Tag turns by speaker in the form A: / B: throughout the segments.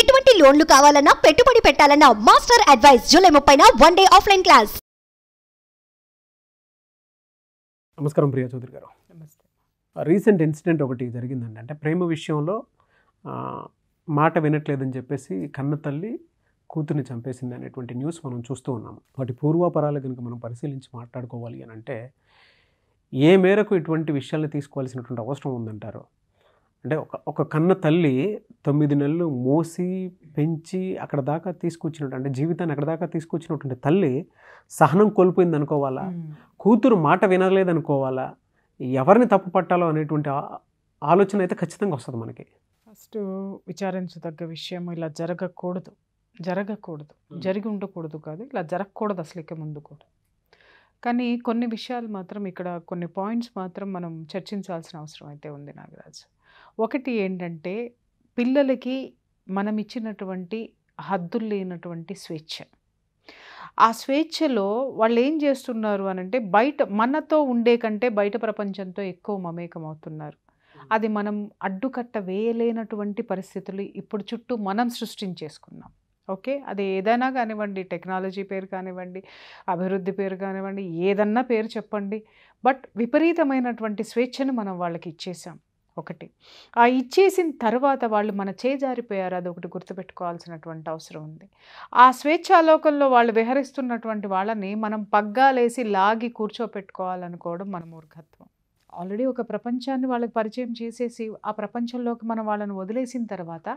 A: ఎటువంటి లోన్లు కావాలన్నా పెట్టుబడి పెట్టాలన్నా మాస్టర్ అడ్వైస్ జూలై ముప్పై వన్ డే ఆఫ్లైన్ క్లాస్
B: నమస్కారం ప్రియా చౌదరి గారు రీసెంట్ ఇన్సిడెంట్ ఒకటి జరిగిందండి అంటే ప్రేమ విషయంలో మాట వినట్లేదని చెప్పేసి కన్న తల్లి కూతుర్ని చంపేసింది అనేటువంటి న్యూస్ మనం చూస్తూ ఉన్నాము వాటి పూర్వాపరాలు కనుక మనం పరిశీలించి మాట్లాడుకోవాలి అని అంటే ఏ మేరకు ఇటువంటి విషయాల్ని తీసుకోవాల్సినటువంటి అవసరం ఉందంటారు అంటే ఒక ఒక కన్న తల్లి తొమ్మిది నెలలు మోసి పెంచి అక్కడ దాకా తీసుకొచ్చినట్టు అంటే జీవితాన్ని అక్కడ దాకా తీసుకొచ్చినటువంటి తల్లి సహనం కోల్పోయింది అనుకోవాలా కూతురు మాట వినలేదనుకోవాలా ఎవరిని తప్పు పట్టాలో అనేటువంటి ఆలోచన అయితే ఖచ్చితంగా వస్తుంది మనకి
A: ఫస్ట్ విచారించదగ్గ విషయం ఇలా జరగకూడదు జరగకూడదు జరిగి ఉండకూడదు కాదు ఇలా జరగకూడదు అసలు ఇక ముందు కూడా కానీ కొన్ని విషయాలు మాత్రం ఇక్కడ కొన్ని పాయింట్స్ మాత్రం మనం చర్చించాల్సిన అవసరం అయితే ఉంది నాగరాజ్ ఒకటి ఏంటంటే పిల్లలకి మనం ఇచ్చినటువంటి హద్దులు లేనటువంటి స్వేచ్ఛ ఆ స్వేచ్ఛలో వాళ్ళు ఏం చేస్తున్నారు అనంటే బయట మనతో ఉండే కంటే బయట ప్రపంచంతో ఎక్కువ మమేకం అవుతున్నారు అది మనం అడ్డుకట్ట వేయలేనటువంటి పరిస్థితులు ఇప్పుడు చుట్టూ మనం సృష్టించేసుకున్నాం ఓకే అది ఏదైనా కానివ్వండి టెక్నాలజీ పేరు కానివ్వండి అభివృద్ధి పేరు కానివ్వండి ఏదన్నా పేరు చెప్పండి బట్ విపరీతమైనటువంటి స్వేచ్ఛను మనం వాళ్ళకి ఇచ్చేసాం ఒకటి ఆ ఇచ్చేసిన తర్వాత వాళ్ళు మన చేజారిపోయారు అది ఒకటి గుర్తుపెట్టుకోవాల్సినటువంటి అవసరం ఉంది ఆ స్వేచ్ఛాలోకంలో వాళ్ళు విహరిస్తున్నటువంటి వాళ్ళని మనం పగ్గాలేసి లాగి కూర్చోపెట్టుకోవాలనుకోవడం మన మూర్ఖత్వం ఆల్రెడీ ఒక ప్రపంచాన్ని వాళ్ళకి పరిచయం చేసేసి ఆ ప్రపంచంలోకి మనం వాళ్ళని వదిలేసిన తర్వాత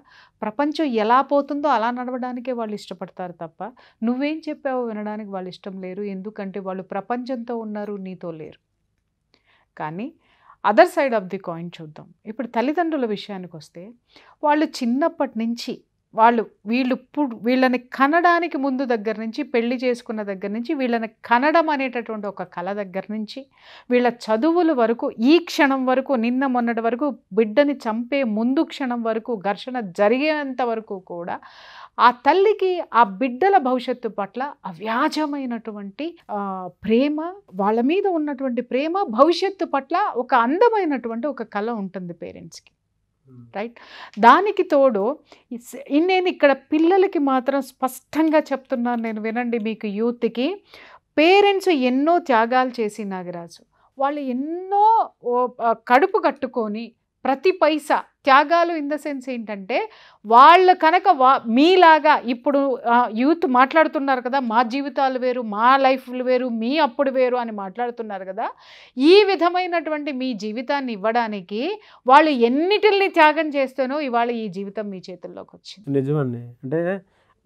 A: ప్రపంచం ఎలా పోతుందో అలా నడవడానికే వాళ్ళు ఇష్టపడతారు తప్ప నువ్వేం చెప్పావో వినడానికి వాళ్ళు ఇష్టం లేరు ఎందుకంటే వాళ్ళు ప్రపంచంతో ఉన్నారు నీతో లేరు కానీ other side of the coin చూద్దాం ఇప్పుడు తల్లిదండ్రుల విషయానికి వస్తే వాళ్ళు చిన్నప్పటి నుంచి వాళ్ళు వీళ్ళు ఇప్పుడు వీళ్ళని కనడానికి ముందు దగ్గర నుంచి పెళ్లి చేసుకున్న దగ్గర నుంచి వీళ్ళని కనడం అనేటటువంటి ఒక కళ దగ్గర నుంచి వీళ్ళ చదువుల వరకు ఈ క్షణం వరకు నిన్న మొన్నటి వరకు బిడ్డని చంపే ముందు క్షణం వరకు ఘర్షణ జరిగేంత వరకు కూడా ఆ తల్లికి ఆ బిడ్డల భవిష్యత్తు పట్ల అవ్యాజమైనటువంటి ప్రేమ వాళ్ళ మీద ఉన్నటువంటి ప్రేమ భవిష్యత్తు పట్ల ఒక అందమైనటువంటి ఒక కళ ఉంటుంది పేరెంట్స్కి రైట్ దానికి తోడు నేను ఇక్కడ పిల్లలకి మాత్రం స్పష్టంగా చెప్తున్నాను నేను వినండి మీకు యూత్కి పేరెంట్స్ ఎన్నో త్యాగాలు చేసి నాగరాజు వాళ్ళు ఎన్నో కడుపు కట్టుకొని ప్రతి పైసా త్యాగాలు ఇన్ ద సెన్స్ ఏంటంటే వాళ్ళు కనుక వా మీలాగా ఇప్పుడు యూత్ మాట్లాడుతున్నారు కదా మా జీవితాలు వేరు మా లైఫ్లు వేరు మీ అప్పుడు వేరు అని మాట్లాడుతున్నారు కదా ఈ విధమైనటువంటి మీ జీవితాన్ని ఇవ్వడానికి వాళ్ళు ఎన్నిటిల్ని త్యాగం చేస్తేనో ఇవాళ ఈ జీవితం మీ చేతుల్లోకి వచ్చింది
B: నిజమండి అంటే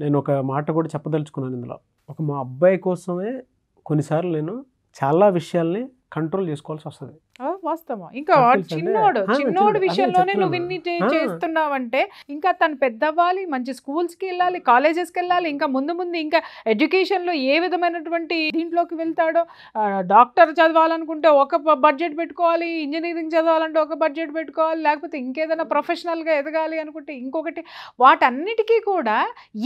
B: నేను ఒక మాట కూడా చెప్పదలుచుకున్నాను ఇందులో ఒక మా అబ్బాయి కోసమే కొన్నిసార్లు నేను చాలా విషయాల్ని కంట్రోల్ చేసుకోవాల్సి వస్తుంది
A: వాస్తవం ఇంకా చిన్నోడు చిన్నోడు విషయంలోనే నువ్వు ఇన్ని చేస్తున్నావంటే ఇంకా తను పెద్ద అవ్వాలి మంచి కి వెళ్ళాలి కాలేజెస్ కి వెళ్ళాలి ఇంకా ముందు ముందు ఇంకా ఎడ్యుకేషన్ లో ఏ విధమైనటువంటి దీంట్లోకి వెళ్తాడో డాక్టర్ చదవాలనుకుంటే ఒక బడ్జెట్ పెట్టుకోవాలి ఇంజనీరింగ్ చదవాలంటే ఒక బడ్జెట్ పెట్టుకోవాలి లేకపోతే ఇంకేదైనా ప్రొఫెషనల్ గా ఎదగాలి అనుకుంటే ఇంకొకటి వాటన్నిటికీ కూడా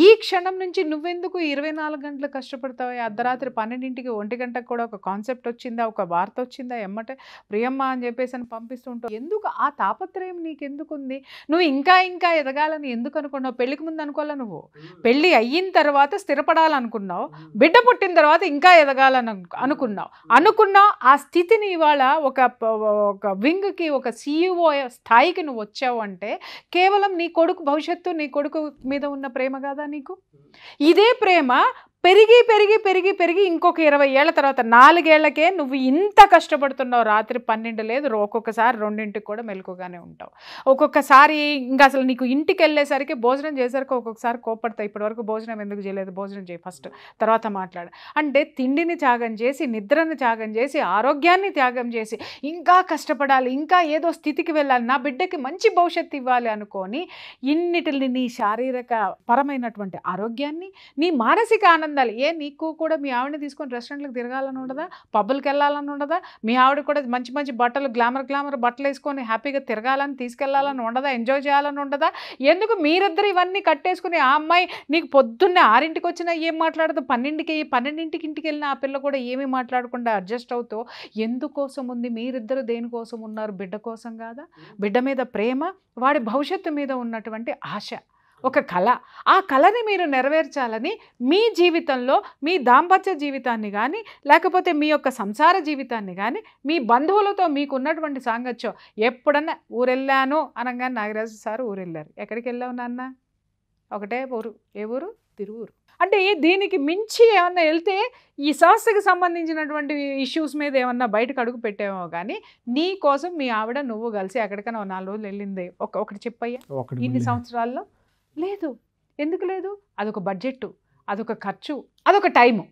A: ఈ క్షణం నుంచి నువ్వెందుకు ఇరవై నాలుగు గంటలు కష్టపడతావు అర్ధరాత్రి పన్నెండింటికి ఒంటి గంటకు కూడా ఒక కాన్సెప్ట్ వచ్చిందా ఒక వార్త వచ్చిందా ఎమ్మటే ప్రియ పోయమ్మ అని చెప్పేసి అని పంపిస్తుంటావు ఎందుకు ఆ తాపత్రయం నీకెందుకుంది నువ్వు ఇంకా ఇంకా ఎదగాలని ఎందుకు అనుకున్నావు పెళ్లికి ముందు అనుకోవాలి నువ్వు పెళ్ళి అయిన తర్వాత స్థిరపడాలనుకున్నావు బిడ్డ పుట్టిన తర్వాత ఇంకా ఎదగాలని అనుకున్నావు అనుకున్నావు ఆ స్థితిని ఇవాళ ఒక ఒక వింగ్కి ఒక సీఈఓ e స్థాయికి నువ్వు వచ్చావు అంటే కేవలం నీ కొడుకు భవిష్యత్తు నీ కొడుకు మీద ఉన్న ప్రేమ కాదా నీకు ఇదే ప్రేమ పెరిగి పెరిగి పెరిగి పెరిగి ఇంకొక ఇరవై ఏళ్ళ తర్వాత నాలుగేళ్లకే నువ్వు ఇంత కష్టపడుతున్నావు రాత్రి పన్నెండు లేదు ఒక్కొక్కసారి రెండింటికి కూడా మెలకుగానే ఉంటావు ఒక్కొక్కసారి ఇంకా అసలు నీకు ఇంటికి వెళ్ళేసరికి భోజనం చేసరికి ఒక్కొక్కసారి కోపడతావు ఇప్పటివరకు భోజనం ఎందుకు చేయలేదు భోజనం చేయి ఫస్ట్ తర్వాత మాట్లాడు అంటే తిండిని త్యాగం చేసి నిద్రను త్యాగం చేసి ఆరోగ్యాన్ని త్యాగం చేసి ఇంకా కష్టపడాలి ఇంకా ఏదో స్థితికి వెళ్ళాలి నా బిడ్డకి మంచి భవిష్యత్తు ఇవ్వాలి అనుకొని ఇన్నిటిని నీ శారీరక పరమైనటువంటి ఆరోగ్యాన్ని నీ మానసిక ఆనందం ఉండాలి ఏ నీకు కూడా మీ ఆవిడని తీసుకొని రెస్టారెంట్లకు తిరగాలని ఉండదా పబ్బులకు వెళ్ళాలని ఉండదా మీ ఆవిడ కూడా మంచి మంచి బట్టలు గ్లామర్ గ్లామర్ బట్టలు వేసుకొని హ్యాపీగా తిరగాలని తీసుకెళ్లాలని ఉండదా ఎంజాయ్ చేయాలని ఉండదా ఎందుకు మీరిద్దరు ఇవన్నీ కట్టేసుకుని ఆ అమ్మాయి నీకు పొద్దున్నే ఆరింటికి వచ్చినా ఏం మాట్లాడదు పన్నెండుకి పన్నెండింటికి ఇంటికి వెళ్ళిన ఆ పిల్ల కూడా ఏమీ మాట్లాడకుండా అడ్జస్ట్ అవుతూ ఎందుకోసం ఉంది మీరిద్దరు దేనికోసం ఉన్నారు బిడ్డ కోసం కాదా బిడ్డ మీద ప్రేమ వాడి భవిష్యత్తు మీద ఉన్నటువంటి ఆశ ఒక కళ ఆ కళని మీరు నెరవేర్చాలని మీ జీవితంలో మీ దాంపత్య జీవితాన్ని కానీ లేకపోతే మీ యొక్క సంసార జీవితాన్ని కానీ మీ బంధువులతో మీకున్నటువంటి సాంగత్యం ఎప్పుడన్నా ఊరెళ్ళాను అనగానే నాగరాజు సార్ ఊరెళ్ళారు ఎక్కడికి వెళ్ళావు నాన్న ఒకటే ఊరు ఏ ఊరు తిరువురు అంటే దీనికి మించి ఏమన్నా వెళ్తే ఈ సంస్థకి సంబంధించినటువంటి ఇష్యూస్ మీద ఏమన్నా బయటకు అడుగు పెట్టామో కానీ నీ కోసం మీ ఆవిడ నువ్వు కలిసి ఎక్కడికైనా నాలుగు రోజులు వెళ్ళింది ఒక ఒకటి చెప్పయ్యా ఇన్ని సంవత్సరాల్లో లేదు ఎందుకు లేదు అదొక బడ్జెట్ అదొక ఖర్చు అదొక టైము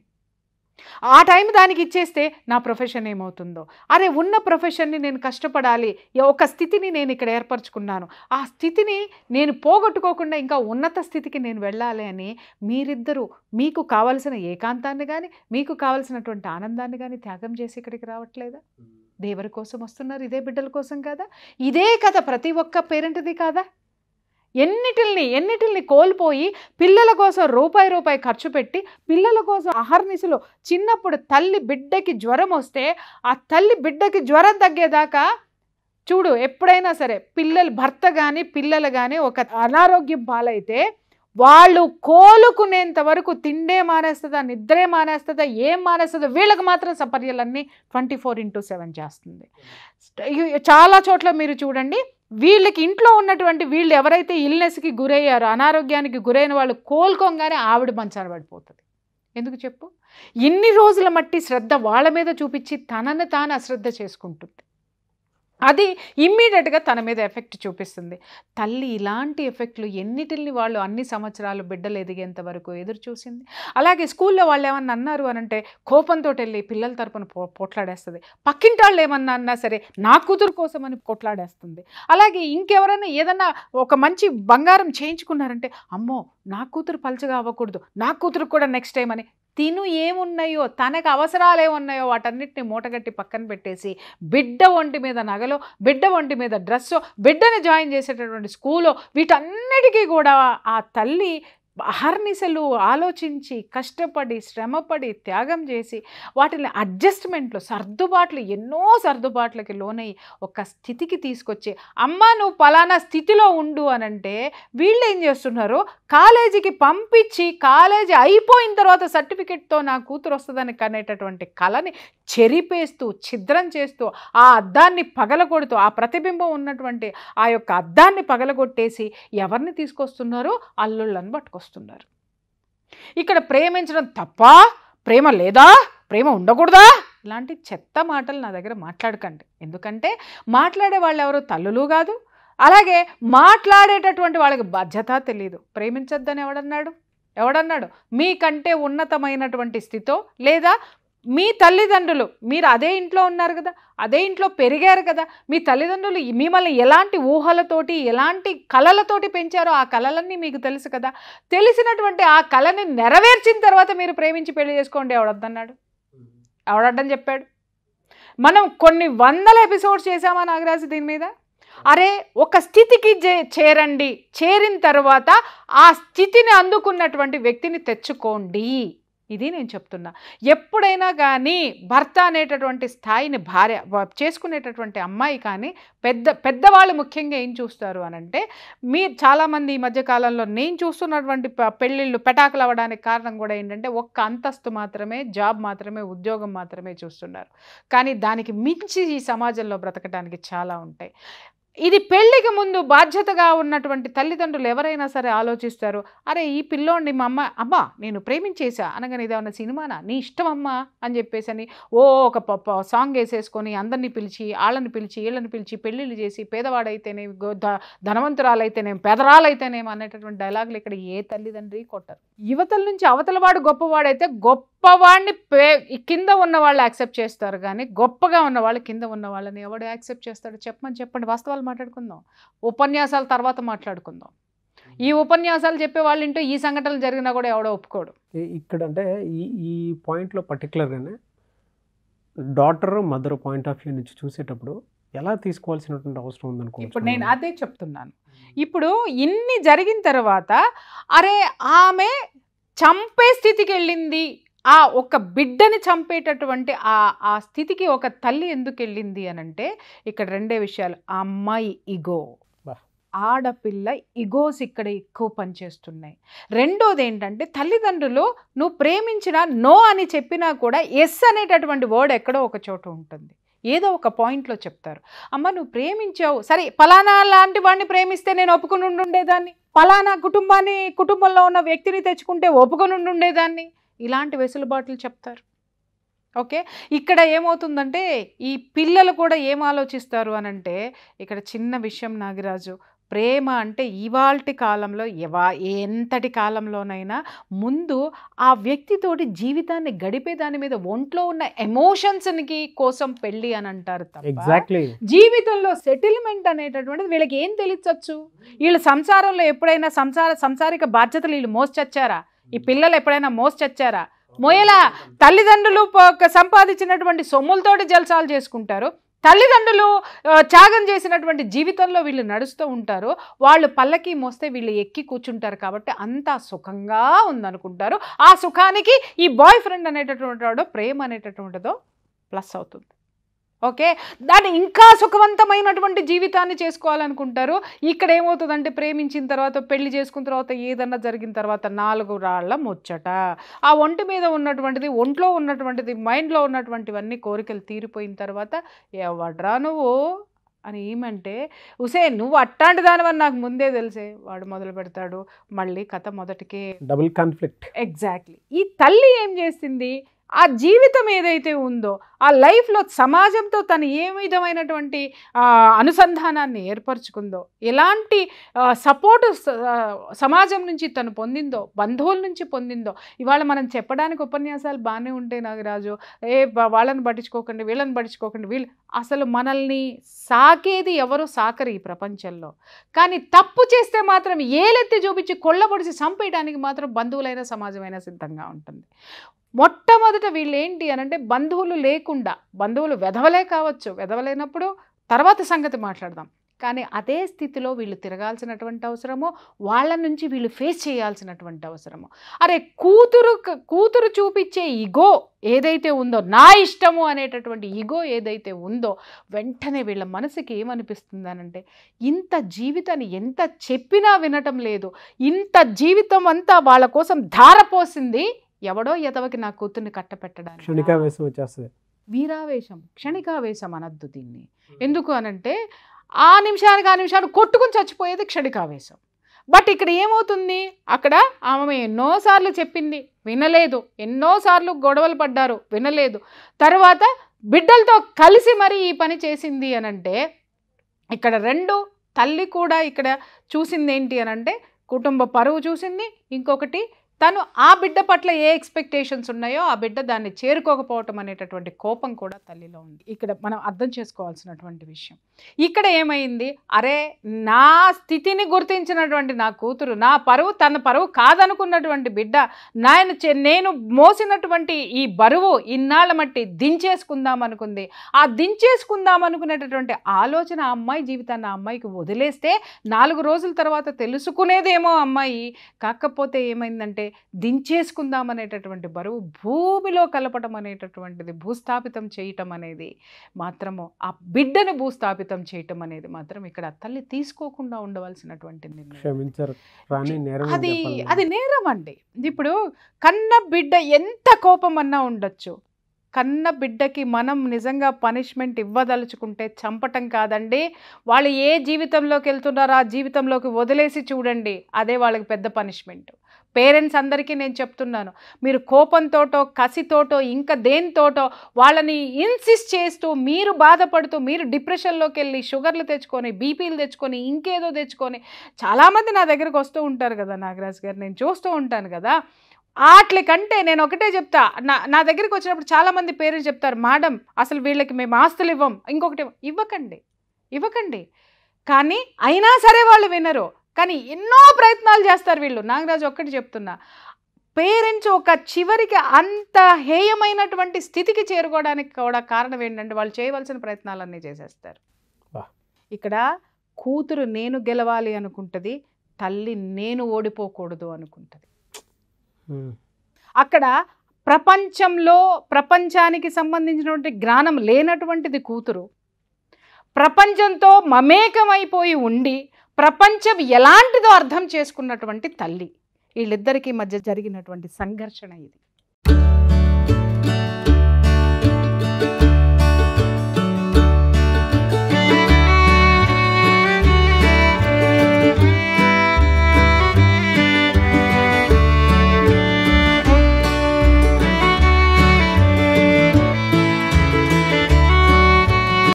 A: ఆ టైం దానికి ఇచ్చేస్తే నా ప్రొఫెషన్ ఏమవుతుందో అరే ఉన్న ప్రొఫెషన్ని నేను కష్టపడాలి ఒక స్థితిని నేను ఇక్కడ ఏర్పరచుకున్నాను ఆ స్థితిని నేను పోగొట్టుకోకుండా ఇంకా ఉన్నత స్థితికి నేను వెళ్ళాలి అని మీరిద్దరూ మీకు కావలసిన ఏకాంతాన్ని కానీ మీకు కావలసినటువంటి ఆనందాన్ని కానీ త్యాగం చేసి ఇక్కడికి రావట్లేదా దేవరి కోసం వస్తున్నారు ఇదే బిడ్డల కోసం కాదా ఇదే కదా ప్రతి ఒక్క పేరెంట్ది కాదా ఎన్నిటిల్ని ఎన్నిటిల్ని కోల్పోయి పిల్లల కోసం రూపాయి రూపాయి ఖర్చు పెట్టి పిల్లల కోసం అహర్నిశలు చిన్నప్పుడు తల్లి బిడ్డకి జ్వరం వస్తే ఆ తల్లి బిడ్డకి జ్వరం తగ్గేదాకా చూడు ఎప్పుడైనా సరే పిల్లలు భర్త కానీ పిల్లలు కానీ ఒక అనారోగ్యం పాలైతే వాళ్ళు కోలుకునేంత వరకు తిండే మానేస్తుందా నిద్రే మానేస్తుందా ఏం మానేస్తుందో వీళ్ళకి మాత్రం సపర్యలన్నీ ట్వంటీ ఫోర్ ఇంటూ సెవెన్ చేస్తుంది చాలా చోట్ల మీరు చూడండి వీళ్ళకి ఇంట్లో ఉన్నటువంటి వీళ్ళు ఎవరైతే ఇల్నెస్కి గురయ్యారో అనారోగ్యానికి గురైన వాళ్ళు కోలుకోగానే ఆవిడ మంచాన పడిపోతుంది ఎందుకు చెప్పు ఇన్ని రోజుల మట్టి శ్రద్ధ వాళ్ళ మీద చూపించి తనను తాను అశ్రద్ధ చేసుకుంటుంది అది ఇమ్మీడియట్గా తన మీద ఎఫెక్ట్ చూపిస్తుంది తల్లి ఇలాంటి ఎఫెక్ట్లు ఎన్నిటిని వాళ్ళు అన్ని సంవత్సరాలు బిడ్డలు ఎదిగేంత వరకు ఎదురు చూసింది అలాగే స్కూల్లో వాళ్ళు ఏమన్నా అన్నారు అని అంటే కోపంతో వెళ్ళి పిల్లల తరపున పో పోట్లాడేస్తుంది పక్కింటాళ్ళు ఏమన్నా అన్నా సరే నా కూతురు కోసం అని కొట్లాడేస్తుంది అలాగే ఇంకెవరైనా ఏదన్నా ఒక మంచి బంగారం చేయించుకున్నారంటే అమ్మో నా కూతురు పలచగా అవ్వకూడదు నా కూతురు కూడా నెక్స్ట్ టైం అని తిను ఏమున్నాయో తనకు అవసరాలు ఏమున్నాయో వాటన్నిటిని మూటగట్టి పక్కన పెట్టేసి బిడ్డ ఒంటి మీద నగలో బిడ్డ ఒంటి మీద డ్రెస్సో బిడ్డను జాయిన్ చేసేటటువంటి స్కూలో వీటన్నిటికీ కూడా ఆ తల్లి అహర్నిశలు ఆలోచించి కష్టపడి శ్రమపడి త్యాగం చేసి వాటిని అడ్జస్ట్మెంట్లు సర్దుబాట్లు ఎన్నో సర్దుబాట్లకి లోనై ఒక స్థితికి తీసుకొచ్చి అమ్మ నువ్వు పలానా స్థితిలో ఉండు అని అంటే వీళ్ళు ఏం చేస్తున్నారు కాలేజీకి పంపించి కాలేజీ అయిపోయిన తర్వాత సర్టిఫికెట్తో నా కూతురు వస్తుందని కనేటటువంటి కళని చెరిపేస్తూ ఛిద్రం చేస్తూ ఆ అద్దాన్ని పగలగొడుతూ ఆ ప్రతిబింబం ఉన్నటువంటి ఆ యొక్క అద్దాన్ని పగలగొట్టేసి ఎవరిని తీసుకొస్తున్నారో అల్లుళ్ళని పట్టుకొస్తారు వస్తున్నారు ఇక్కడ ప్రేమించడం తప్ప ప్రేమ లేదా ప్రేమ ఉండకూడదా ఇలాంటి చెత్త మాటలు నా దగ్గర మాట్లాడకండి ఎందుకంటే మాట్లాడే వాళ్ళు ఎవరు తల్లులు కాదు అలాగే మాట్లాడేటటువంటి వాళ్ళకి బాధ్యత తెలియదు ప్రేమించొద్దని ఎవడన్నాడు ఎవడన్నాడు మీకంటే ఉన్నతమైనటువంటి స్థితో లేదా మీ తల్లిదండ్రులు మీరు అదే ఇంట్లో ఉన్నారు కదా అదే ఇంట్లో పెరిగారు కదా మీ తల్లిదండ్రులు మిమ్మల్ని ఎలాంటి ఊహలతోటి ఎలాంటి కళలతోటి పెంచారో ఆ కళలన్నీ మీకు తెలుసు కదా తెలిసినటువంటి ఆ కళని నెరవేర్చిన తర్వాత మీరు ప్రేమించి పెళ్లి చేసుకోండి ఎవడద్దన్నాడు ఎవడడ్డని చెప్పాడు మనం కొన్ని వందల ఎపిసోడ్స్ చేశామా నాగరాజు దీని మీద అరే ఒక స్థితికి చేరండి చేరిన తర్వాత ఆ స్థితిని అందుకున్నటువంటి వ్యక్తిని తెచ్చుకోండి ఇది నేను చెప్తున్నా ఎప్పుడైనా కానీ భర్త అనేటటువంటి స్థాయిని భార్య చేసుకునేటటువంటి అమ్మాయి కానీ పెద్ద పెద్దవాళ్ళు ముఖ్యంగా ఏం చూస్తారు అనంటే మీరు చాలామంది ఈ మధ్యకాలంలో నేను చూస్తున్నటువంటి పెళ్ళిళ్ళు పెటాకులు అవ్వడానికి కారణం కూడా ఏంటంటే ఒక్క అంతస్తు మాత్రమే జాబ్ మాత్రమే ఉద్యోగం మాత్రమే చూస్తున్నారు కానీ దానికి మించి ఈ సమాజంలో బ్రతకడానికి చాలా ఉంటాయి ఇది పెళ్లికి ముందు బాధ్యతగా ఉన్నటువంటి తల్లిదండ్రులు ఎవరైనా సరే ఆలోచిస్తారు అరే ఈ పిల్లోండి మా అమ్మ అమ్మ నేను ప్రేమించేసా అనగానే ఏదైనా సినిమానా నీ ఇష్టం అమ్మా అని చెప్పేసి అని ఓ ఒక సాంగ్ వేసేసుకొని అందరినీ పిలిచి వాళ్ళని పిలిచి వీళ్ళని పిలిచి పెళ్ళిళ్ళు చేసి పేదవాడైతేనే ధనవంతురాలైతేనేం పేదరాలైతేనేం అనేటటువంటి డైలాగులు ఇక్కడ ఏ తల్లిదండ్రి కొట్టరు యువతల నుంచి అవతలవాడు గొప్పవాడైతే గొప్ప గొప్పవాడిని పే కింద ఉన్న వాళ్ళు యాక్సెప్ట్ చేస్తారు కానీ గొప్పగా ఉన్న వాళ్ళు కింద ఉన్న వాళ్ళని ఎవడు యాక్సెప్ట్ చేస్తాడు చెప్పమని చెప్పండి వాస్తవాలు మాట్లాడుకుందాం ఉపన్యాసాల తర్వాత మాట్లాడుకుందాం ఈ ఉపన్యాసాలు చెప్పే వాళ్ళు ఇంటూ ఈ సంఘటనలు జరిగినా కూడా ఎవడో ఒప్పుకోడు
B: ఇక్కడ అంటే ఈ ఈ పాయింట్లో పర్టికులర్గానే daughter mother point of view నుంచి చూసేటప్పుడు ఎలా తీసుకోవాల్సినటువంటి అవసరం ఉందనుకో ఇప్పుడు
A: నేను అదే చెప్తున్నాను ఇప్పుడు ఇన్ని జరిగిన తర్వాత అరే ఆమె చంపే స్థితికి వెళ్ళింది ఆ ఒక బిడ్డని చంపేటటువంటి ఆ ఆ స్థితికి ఒక తల్లి ఎందుకు వెళ్ళింది అంటే ఇక్కడ రెండే విషయాలు ఆ అమ్మాయి ఇగో ఆడపిల్ల ఇగోస్ ఇక్కడ ఎక్కువ పనిచేస్తున్నాయి రెండోది ఏంటంటే తల్లిదండ్రులు నువ్వు ప్రేమించినా నో అని చెప్పినా కూడా ఎస్ అనేటటువంటి వర్డ్ ఎక్కడో ఒక చోట ఉంటుంది ఏదో ఒక పాయింట్లో చెప్తారు అమ్మ నువ్వు ప్రేమించావు సరే పలానా లాంటి వాడిని ప్రేమిస్తే నేను ఒప్పుకుని ఉండేదాన్ని పలానా కుటుంబాన్ని కుటుంబంలో ఉన్న వ్యక్తిని తెచ్చుకుంటే ఒప్పుకొని ఉండేదాన్ని ఇలాంటి వెసులుబాట్లు చెప్తారు ఓకే ఇక్కడ ఏమవుతుందంటే ఈ పిల్లలు కూడా ఏం ఆలోచిస్తారు అనంటే ఇక్కడ చిన్న విషయం నాగరాజు ప్రేమ అంటే ఇవాల్టి కాలంలో ఎవా ఎంతటి కాలంలోనైనా ముందు ఆ వ్యక్తితోటి జీవితాన్ని గడిపే దాని మీద ఒంట్లో ఉన్న ఎమోషన్స్కి కోసం పెళ్ళి అని అంటారు ఎగ్జాక్ట్లీ జీవితంలో సెటిల్మెంట్ అనేటటువంటిది వీళ్ళకి ఏం తెలియచ్చు వీళ్ళ సంసారంలో ఎప్పుడైనా సంసార సంసారిక బాధ్యతలు వీళ్ళు మోసొచ్చారా ఈ పిల్లలు ఎప్పుడైనా మోసచచ్చారా మోయేలా తల్లిదండ్రులు సంపాదించినటువంటి సొమ్ములతోటి జల్సాలు చేసుకుంటారు తల్లిదండ్రులు త్యాగం చేసినటువంటి జీవితంలో వీళ్ళు నడుస్తూ ఉంటారు వాళ్ళు పల్లకి మోస్తే వీళ్ళు ఎక్కి కూర్చుంటారు కాబట్టి అంతా సుఖంగా ఉందనుకుంటారు ఆ సుఖానికి ఈ బాయ్ ఫ్రెండ్ అనేటటువంటి వాడు ప్రేమ అనేటటువంటిదో ప్లస్ అవుతుంది ఓకే దాన్ని ఇంకా సుఖవంతమైనటువంటి జీవితాన్ని చేసుకోవాలనుకుంటారు ఇక్కడ ఏమవుతుందంటే ప్రేమించిన తర్వాత పెళ్లి చేసుకున్న తర్వాత ఏదన్నా జరిగిన తర్వాత నాలుగు రాళ్ల ముచ్చట ఆ ఒంటి మీద ఉన్నటువంటిది ఒంట్లో ఉన్నటువంటిది మైండ్లో ఉన్నటువంటివన్నీ కోరికలు తీరిపోయిన తర్వాత ఎవడ్రా నువ్వు అని ఏమంటే ఉసే నువ్వు అట్టాంటి దానివని నాకు ముందే తెలిసే వాడు మొదలు పెడతాడు మళ్ళీ కథ మొదటికే
B: డబుల్ కాన్ఫ్లిక్ట్
A: ఎగ్జాక్ట్లీ ఈ తల్లి ఏం చేసింది ఆ జీవితం ఏదైతే ఉందో ఆ లైఫ్లో సమాజంతో తను ఏ విధమైనటువంటి అనుసంధానాన్ని ఏర్పరచుకుందో ఎలాంటి సపోర్టు సమాజం నుంచి తను పొందిందో బంధువుల నుంచి పొందిందో ఇవాళ మనం చెప్పడానికి ఉపన్యాసాలు బాగానే ఉంటాయి నాగరాజు ఏ వాళ్ళని పట్టించుకోకండి వీళ్ళని పట్టించుకోకండి వీళ్ళు అసలు మనల్ని సాకేది ఎవరు సాకరు ఈ ప్రపంచంలో కానీ తప్పు చేస్తే మాత్రం ఏలెత్తి చూపించి కొళ్ళబొడిచి చంపేయడానికి మాత్రం బంధువులైన సమాజమైనా సిద్ధంగా ఉంటుంది మొట్టమొదట వీళ్ళేంటి అనంటే బంధువులు లేకుండా కాకుండా బంధువులు వెధవలే కావచ్చు వెధవలేనప్పుడు తర్వాత సంగతి మాట్లాడదాం కానీ అదే స్థితిలో వీళ్ళు తిరగాల్సినటువంటి అవసరము వాళ్ళ నుంచి వీళ్ళు ఫేస్ చేయాల్సినటువంటి అవసరము అరే కూతురు కూతురు చూపించే ఇగో ఏదైతే ఉందో నా ఇష్టము అనేటటువంటి ఇగో ఏదైతే ఉందో వెంటనే వీళ్ళ మనసుకి ఏమనిపిస్తుందనంటే ఇంత జీవితాన్ని ఎంత చెప్పినా వినటం లేదు ఇంత జీవితం అంతా వాళ్ళ కోసం ధారపోసింది ఎవడో ఎదవకి నా కూతుర్ని కట్టపెట్టడానికి వీరావేశం క్షణికావేశం అనద్దు దీన్ని ఎందుకు అనంటే ఆ నిమిషానికి ఆ నిమిషాలు కొట్టుకుని చచ్చిపోయేది క్షణికావేశం బట్ ఇక్కడ ఏమవుతుంది అక్కడ ఆమె ఎన్నోసార్లు చెప్పింది వినలేదు ఎన్నోసార్లు గొడవలు పడ్డారు వినలేదు తర్వాత బిడ్డలతో కలిసి మరి ఈ పని చేసింది అనంటే ఇక్కడ రెండు తల్లి కూడా ఇక్కడ చూసింది ఏంటి అనంటే కుటుంబ పరువు చూసింది ఇంకొకటి తను ఆ బిడ్డ పట్ల ఏ ఎక్స్పెక్టేషన్స్ ఉన్నాయో ఆ బిడ్డ దాన్ని చేరుకోకపోవటం అనేటటువంటి కోపం కూడా తల్లిలో ఉంది ఇక్కడ మనం అర్థం చేసుకోవాల్సినటువంటి విషయం ఇక్కడ ఏమైంది అరే నా స్థితిని గుర్తించినటువంటి నా కూతురు నా పరువు తన పరువు కాదనుకున్నటువంటి బిడ్డ నాయన నేను మోసినటువంటి ఈ బరువు ఇన్నాళ్ళ మట్టి దించేసుకుందాం అనుకుంది ఆ దించేసుకుందాం అనుకునేటటువంటి ఆలోచన ఆ అమ్మాయి జీవితాన్ని ఆ అమ్మాయికి వదిలేస్తే నాలుగు రోజుల తర్వాత తెలుసుకునేదేమో అమ్మాయి కాకపోతే ఏమైందంటే దించేసుకుందాం అనేటటువంటి బరువు భూమిలో కలపటం అనేటటువంటిది భూస్థాపితం చేయటం అనేది మాత్రము ఆ బిడ్డను భూస్థాపితం చేయటం అనేది మాత్రం ఇక్కడ తల్లి తీసుకోకుండా ఉండవలసినటువంటి
B: అది అది
A: నేరం అండి ఇప్పుడు కన్న బిడ్డ ఎంత కోపం అన్నా ఉండొచ్చు కన్న బిడ్డకి మనం నిజంగా పనిష్మెంట్ ఇవ్వదలుచుకుంటే చంపటం కాదండి వాళ్ళు ఏ జీవితంలోకి వెళ్తున్నారో ఆ జీవితంలోకి వదిలేసి చూడండి అదే వాళ్ళకి పెద్ద పనిష్మెంట్ పేరెంట్స్ అందరికీ నేను చెప్తున్నాను మీరు కోపంతోటో కసితోటో ఇంకా దేనితోటో వాళ్ళని ఇన్సిస్ట్ చేస్తూ మీరు బాధపడుతూ మీరు డిప్రెషన్లోకి వెళ్ళి షుగర్లు తెచ్చుకొని బీపీలు తెచ్చుకొని ఇంకేదో తెచ్చుకొని చాలామంది నా దగ్గరకు వస్తూ ఉంటారు కదా నాగరాజ్ గారు నేను చూస్తూ ఉంటాను కదా వాటి కంటే నేను ఒకటే చెప్తా నా నా దగ్గరికి వచ్చినప్పుడు చాలామంది పేరెంట్స్ చెప్తారు మేడం అసలు వీళ్ళకి మేము ఆస్తులు ఇవ్వం ఇంకొకటి ఇవ్వకండి ఇవ్వకండి కానీ అయినా సరే వాళ్ళు వినరు కానీ ఎన్నో ప్రయత్నాలు చేస్తారు వీళ్ళు నాగరాజు ఒక్కటి చెప్తున్నా పేరెంట్స్ ఒక చివరికి అంత హేయమైనటువంటి స్థితికి చేరుకోవడానికి కూడా కారణం ఏంటంటే వాళ్ళు చేయవలసిన ప్రయత్నాలన్నీ చేసేస్తారు ఇక్కడ కూతురు నేను గెలవాలి అనుకుంటుంది తల్లి నేను ఓడిపోకూడదు అనుకుంటుంది అక్కడ ప్రపంచంలో ప్రపంచానికి సంబంధించినటువంటి జ్ఞానం లేనటువంటిది కూతురు ప్రపంచంతో మమేకమైపోయి ఉండి ప్రపంచం ఎలాంటిదో అర్థం చేసుకున్నటువంటి తల్లి వీళ్ళిద్దరికీ మధ్య జరిగినటువంటి సంఘర్షణ ఇది